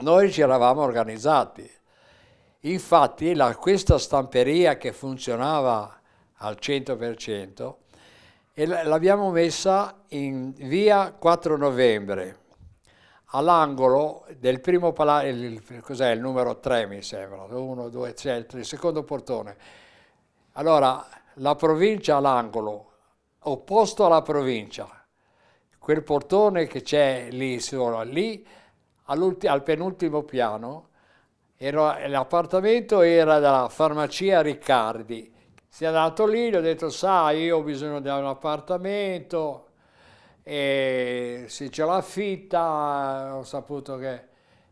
Noi ci eravamo organizzati. Infatti la, questa stamperia che funzionava al 100% l'abbiamo messa in via 4 novembre all'angolo del primo palazzo, cos'è il numero 3 mi sembra, 1, 2, 3, il secondo portone. Allora, la provincia all'angolo, opposto alla provincia, quel portone che c'è lì, solo lì, al penultimo piano, l'appartamento era dalla farmacia Riccardi. Si è andato lì, gli ho detto, sai, io ho bisogno di un appartamento, e se ce l'ha fitta, ho saputo che...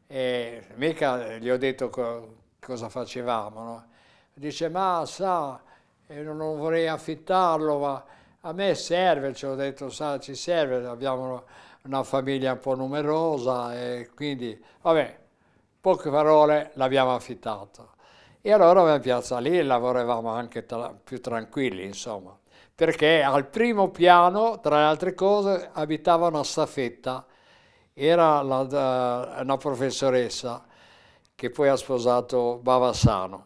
E mica gli ho detto co cosa facevamo, no? Dice, ma sa, eh, non vorrei affittarlo, ma a me serve, ci ho detto, sa, ci serve, abbiamo una famiglia un po' numerosa e quindi, vabbè, poche parole l'abbiamo affittato. E allora in piazza lì lavoravamo anche tra, più tranquilli, insomma, perché al primo piano, tra le altre cose, abitava una staffetta, era la, eh, una professoressa che poi ha sposato Bavassano.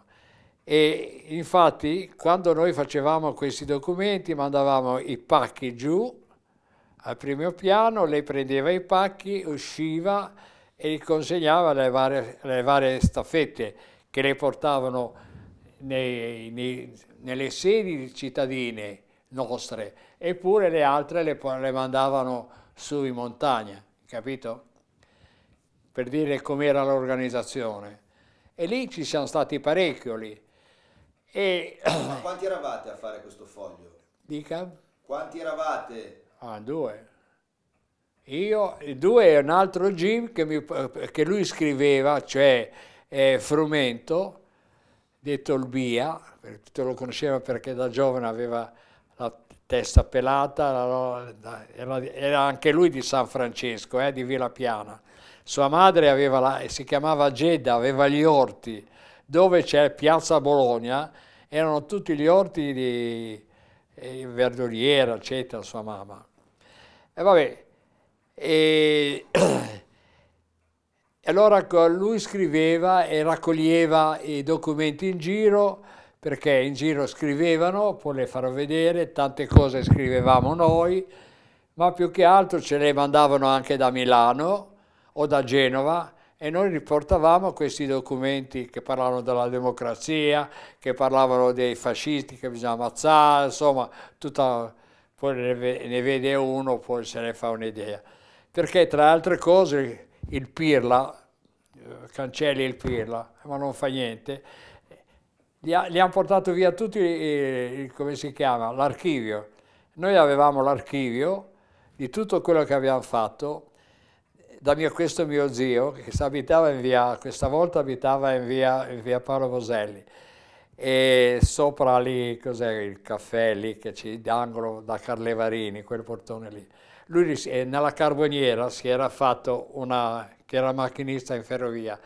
E infatti quando noi facevamo questi documenti mandavamo i pacchi giù al primo piano lei prendeva i pacchi, usciva e li consegnava alle varie, alle varie staffette che le portavano nei, nei, nelle sedi cittadine nostre, eppure le altre le, le mandavano su in montagna, capito? Per dire com'era l'organizzazione. E lì ci siamo stati parecchio lì. E... Ma quanti eravate a fare questo foglio? Dica? Quanti eravate Ah, due. Io, due è un altro Jim che, mi, che lui scriveva, cioè eh, Frumento, detto il Bia, te lo conosceva perché da giovane aveva la testa pelata, era, era anche lui di San Francesco, eh, di Villa Piana. Sua madre aveva la, si chiamava Gedda, aveva gli orti, dove c'è Piazza Bologna, erano tutti gli orti di eh, verduriera, eccetera, sua mamma. E eh, vabbè, e allora lui scriveva e raccoglieva i documenti in giro, perché in giro scrivevano, poi le farò vedere, tante cose scrivevamo noi, ma più che altro ce le mandavano anche da Milano o da Genova e noi riportavamo questi documenti che parlavano della democrazia, che parlavano dei fascisti che bisogna ammazzare, insomma, tutta poi ne vede uno, poi se ne fa un'idea. Perché tra altre cose il Pirla, eh, cancelli il Pirla, ma non fa niente, li, ha, li hanno portato via tutti, eh, come si chiama, l'archivio. Noi avevamo l'archivio di tutto quello che abbiamo fatto, da mio, questo mio zio, che abitava in via, questa volta abitava in via, in via Paolo Boselli, e sopra lì, cos'è il caffè lì che ci d'angolo da Carlevarini, quel portone lì. Lui eh, nella carboniera si era fatto una, che era macchinista in ferrovia,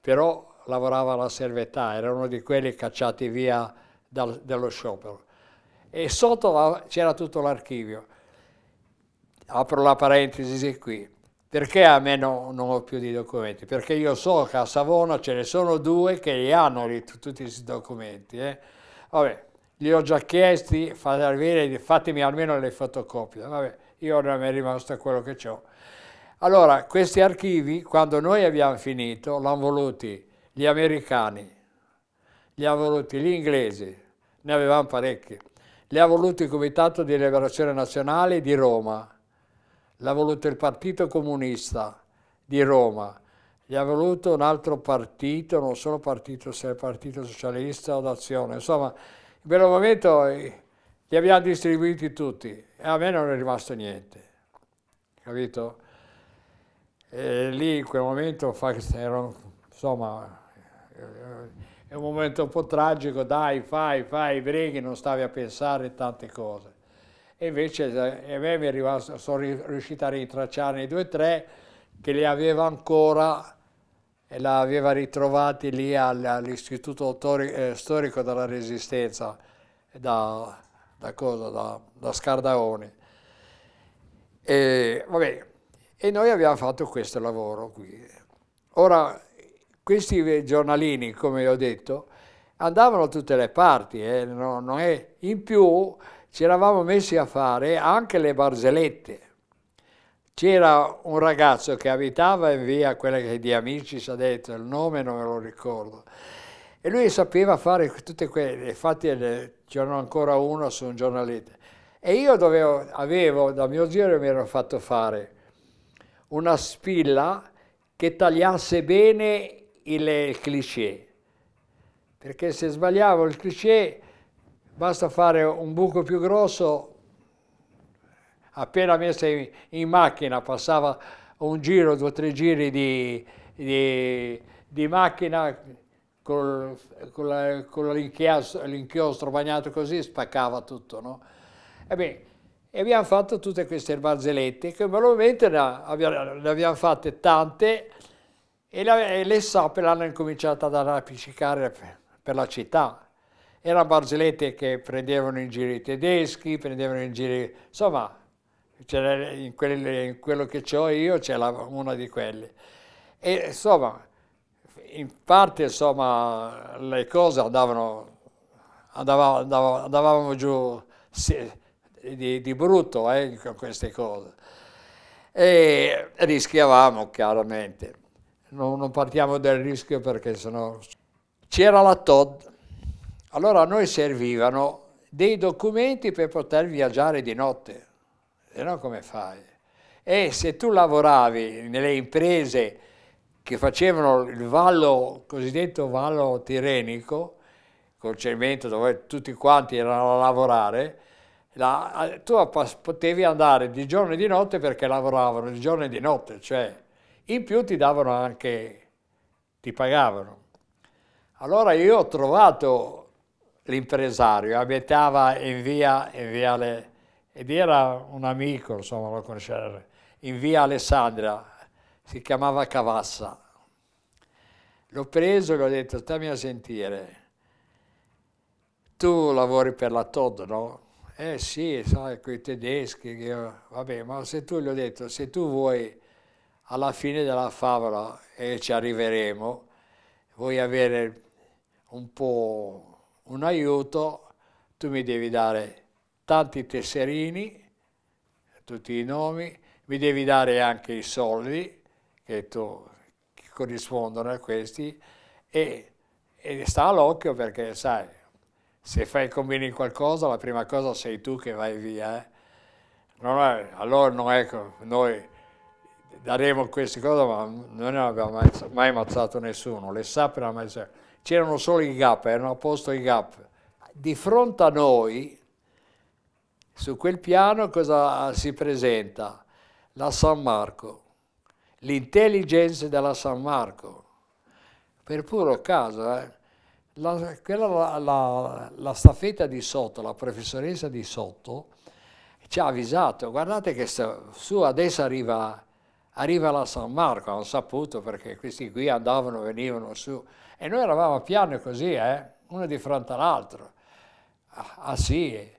però lavorava alla servetà, era uno di quelli cacciati via dal, dallo sciopero. E sotto c'era tutto l'archivio. Apro la parentesi qui. Perché a me no, non ho più di documenti? Perché io so che a Savona ce ne sono due che li hanno lì, tutti questi documenti. Eh. Vabbè, gli ho già chiesti, fatemi, almeno le fotocopie. Vabbè, io non mi è rimasto quello che ho. Allora, questi archivi, quando noi abbiamo finito, l'hanno voluti gli americani, li hanno voluti gli inglesi, ne avevamo parecchi, li ha voluti il Comitato di Liberazione Nazionale di Roma, l'ha voluto il Partito Comunista di Roma, gli ha voluto un altro partito, non solo partito, se è Partito Socialista o d'Azione, insomma, in quel momento eh, li abbiamo distribuiti tutti e a me non è rimasto niente, capito? E lì in quel momento ero, insomma, eh, è un momento un po' tragico, dai, fai, fai, i breghi, non stavi a pensare tante cose e invece eh, a me mi arriva, sono riuscito a ritracciare i due o tre che li aveva ancora e li aveva ritrovati lì all'Istituto eh, Storico della Resistenza da, da, cosa, da, da Scardaone. E, vabbè, e noi abbiamo fatto questo lavoro qui. Ora, questi giornalini, come ho detto, andavano da tutte le parti, eh, no, no è, in più ci eravamo messi a fare anche le barzellette. C'era un ragazzo che abitava in via, quella che di amici si è detto, il nome non me lo ricordo, e lui sapeva fare tutte quelle, infatti eh, c'erano ancora uno su un giornaletto. E io dovevo, avevo, da mio zio mi ero fatto fare una spilla che tagliasse bene il, il cliché, perché se sbagliavo il cliché basta fare un buco più grosso, appena messa in, in macchina passava un giro, due o tre giri di, di, di macchina col, con, con l'inchiostro, bagnato così, spaccava tutto. No? Ebbene, e abbiamo fatto tutte queste barzellette, che probabilmente ne abbiamo fatte tante e le sappe l'hanno incominciata ad appiccicare per la città erano barzellette che prendevano in giro i tedeschi, prendevano in giro... Insomma, in, quelle, in, quello che ho io c'era una di quelle. E insomma, in parte insomma, le cose andavano, andavamo, andavamo, giù di, di brutto eh, con queste cose. E rischiavamo chiaramente. Non, non partiamo del rischio perché sennò... C'era la Todd allora a noi servivano dei documenti per poter viaggiare di notte, se no come fai? E se tu lavoravi nelle imprese che facevano il vallo, cosiddetto vallo tirenico, col cemento dove tutti quanti erano a lavorare, la, tu potevi andare di giorno e di notte perché lavoravano di giorno e di notte, cioè in più ti davano anche, ti pagavano. Allora io ho trovato l'impresario, abitava in via, in via Le, ed era un amico, insomma, lo conosceva, in via Alessandria, si chiamava Cavassa. L'ho preso e gli ho detto, stammi a sentire, tu lavori per la Todd, no? Eh sì, sai, con i tedeschi, io, vabbè, ma se tu, gli ho detto, se tu vuoi alla fine della favola, e ci arriveremo, vuoi avere un po' un aiuto, tu mi devi dare tanti tesserini, tutti i nomi, mi devi dare anche i soldi che, tu, che corrispondono a questi e, e sta all'occhio perché sai, se fai combini qualcosa la prima cosa sei tu che vai via. Eh? Non è, allora non è noi daremo queste cose ma non abbiamo mai, mai ammazzato nessuno, le sappia mai c'erano solo i gap, erano a posto i gap. Di fronte a noi, su quel piano, cosa si presenta? La San Marco, l'intelligence della San Marco. Per puro caso, eh? la, quella, la, la, la staffetta di sotto, la professoressa di sotto, ci ha avvisato, guardate che su adesso arriva arriva la San Marco, hanno saputo perché questi qui andavano, venivano su. E noi eravamo a piano così, eh, uno di fronte all'altro. Ah, ah, sì,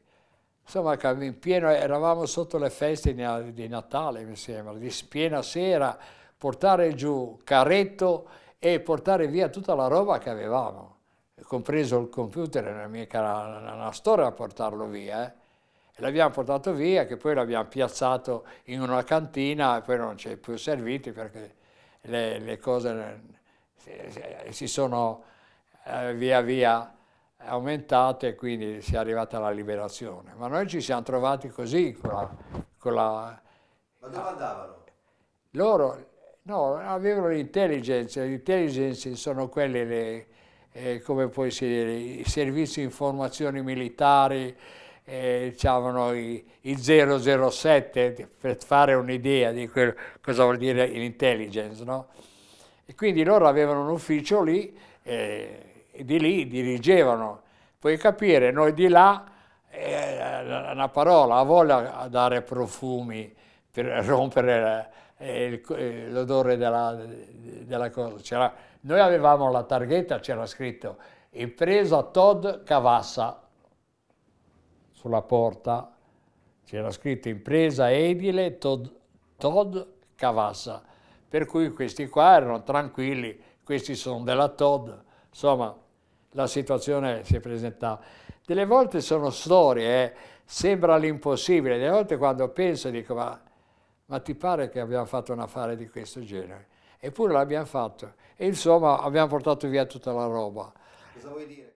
insomma in pieno, eravamo sotto le feste di Natale, mi sembra, di piena sera, portare giù carretto e portare via tutta la roba che avevamo, compreso il computer, era mica una, una storia a portarlo via. Eh l'abbiamo portato via, che poi l'abbiamo piazzato in una cantina e poi non ci è più servito perché le, le cose eh, eh, si sono eh, via via aumentate e quindi si è arrivata alla liberazione. Ma noi ci siamo trovati così con la... Con la Ma dove andavano? Loro no, avevano l'intelligence, l'intelligence sono quelle le, eh, come puoi dire, i servizi di informazioni militari, eh, diciamo, i, i 007 per fare un'idea di quello, cosa vuol dire l'intelligence. No? E quindi loro avevano un ufficio lì eh, e di lì dirigevano. Puoi capire, noi di là, eh, una parola, ha voglia a dare profumi per rompere eh, eh, l'odore della, della, cosa. noi avevamo la targhetta, c'era scritto impresa Todd Cavassa sulla porta c'era scritto impresa edile Todd, Todd Cavassa, per cui questi qua erano tranquilli, questi sono della Todd, insomma la situazione si è presentata. Delle volte sono storie, eh, sembra l'impossibile, delle volte quando penso dico ma, ma ti pare che abbiamo fatto un affare di questo genere? Eppure l'abbiamo fatto e insomma abbiamo portato via tutta la roba. Cosa vuoi dire?